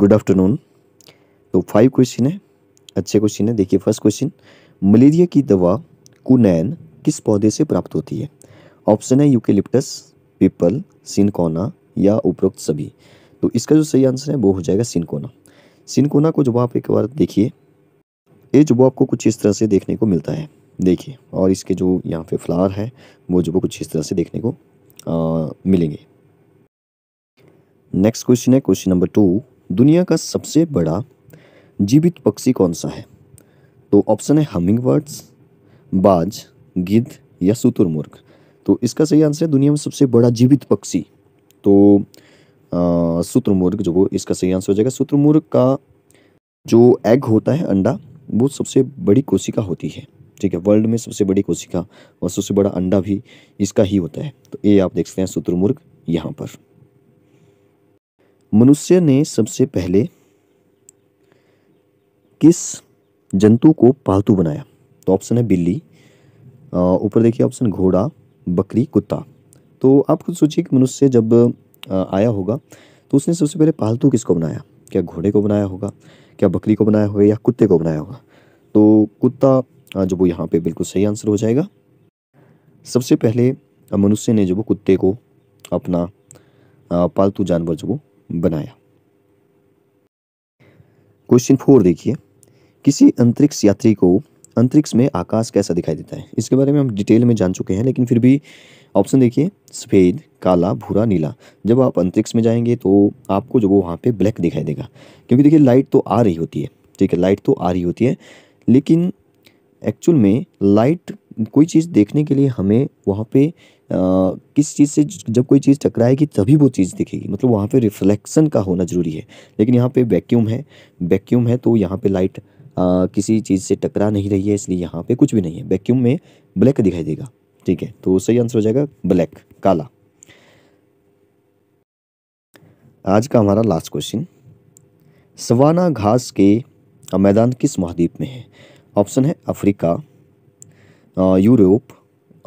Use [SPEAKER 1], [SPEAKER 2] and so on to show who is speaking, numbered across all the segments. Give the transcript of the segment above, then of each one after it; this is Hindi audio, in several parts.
[SPEAKER 1] गुड आफ्टरनून तो फाइव क्वेश्चन है अच्छे क्वेश्चन है देखिए फर्स्ट क्वेश्चन मलेरिया की दवा कुनैन किस पौधे से प्राप्त होती है ऑप्शन है यूकेलिप्टस पीपल सिनकोना या उपरोक्त सभी तो इसका जो सही आंसर है वो हो जाएगा सिनकोना सिनकोना को जब आप एक बार देखिए ये जब आपको कुछ इस तरह से देखने को मिलता है देखिए और इसके जो यहाँ पे फ्लावर है वो जब कुछ इस तरह से देखने को आ, मिलेंगे नेक्स्ट क्वेश्चन है क्वेश्चन नंबर टू दुनिया का सबसे बड़ा जीवित पक्षी कौन सा है तो ऑप्शन है हमिंग बर्ड्स बाज गिद्ध या शुतुरमुर्ग तो इसका सही आंसर है दुनिया में सबसे बड़ा जीवित पक्षी तो सूत्रमुर्ग जो इसका सही आंसर हो जाएगा सूत्रमुर्ग का जो एग होता है अंडा वो सबसे बड़ी कोशिका होती है ठीक है वर्ल्ड में सबसे बड़ी कोशिका और सबसे बड़ा अंडा भी इसका ही होता है तो ये आप देख सकते हैं सूत्रमुर्ग यहाँ पर मनुष्य ने सबसे पहले किस जंतु को पालतू बनाया तो ऑप्शन है बिल्ली ऊपर देखिए ऑप्शन घोड़ा बकरी कुत्ता तो आप खुद सोचिए कि मनुष्य जब आया होगा तो उसने सबसे पहले पालतू किसको बनाया क्या घोड़े को बनाया होगा क्या बकरी को बनाया होगा या कुत्ते को बनाया होगा तो कुत्ता जो वो यहाँ पे बिल्कुल सही आंसर हो जाएगा सबसे पहले मनुष्य ने जो वो कुत्ते को अपना पालतू जानवर जो वो बनाया क्वेश्चन फोर देखिए किसी अंतरिक्ष यात्री को अंतरिक्ष में आकाश कैसा दिखाई देता है इसके बारे में हम डिटेल में जान चुके हैं लेकिन फिर भी ऑप्शन देखिए सफ़ेद काला भूरा नीला जब आप अंतरिक्ष में जाएंगे तो आपको जो वो वहाँ पे ब्लैक दिखाई देगा क्योंकि देखिए लाइट तो आ रही होती है ठीक है लाइट तो आ रही होती है लेकिन एक्चुअल में लाइट कोई चीज़ देखने के लिए हमें वहाँ पर किस चीज़ से जब कोई चीज़ टकराएगी तभी वो चीज़ दिखेगी मतलब वहाँ पे रिफ्लेक्शन का होना ज़रूरी है लेकिन यहाँ पे वैक्यूम है वैक्यूम है तो यहाँ पे लाइट आ, किसी चीज़ से टकरा नहीं रही है इसलिए यहाँ पे कुछ भी नहीं है वैक्यूम में ब्लैक दिखाई देगा ठीक है तो सही आंसर हो जाएगा ब्लैक काला आज का हमारा लास्ट क्वेश्चन सवाना घास के मैदान किस महाद्वीप में है ऑप्शन है अफ्रीका यूरोप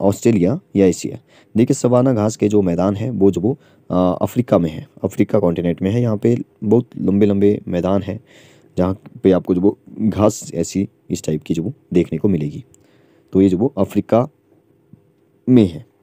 [SPEAKER 1] ऑस्ट्रेलिया या एशिया देखिए सवाना घास के जो मैदान है वो जो वो अफ्रीका में है अफ्रीका कॉन्टिनेंट में है यहाँ पे बहुत लंबे लंबे मैदान हैं जहाँ पे आपको जो वो घास ऐसी इस टाइप की जो वो देखने को मिलेगी तो ये जो वो अफ्रीका में है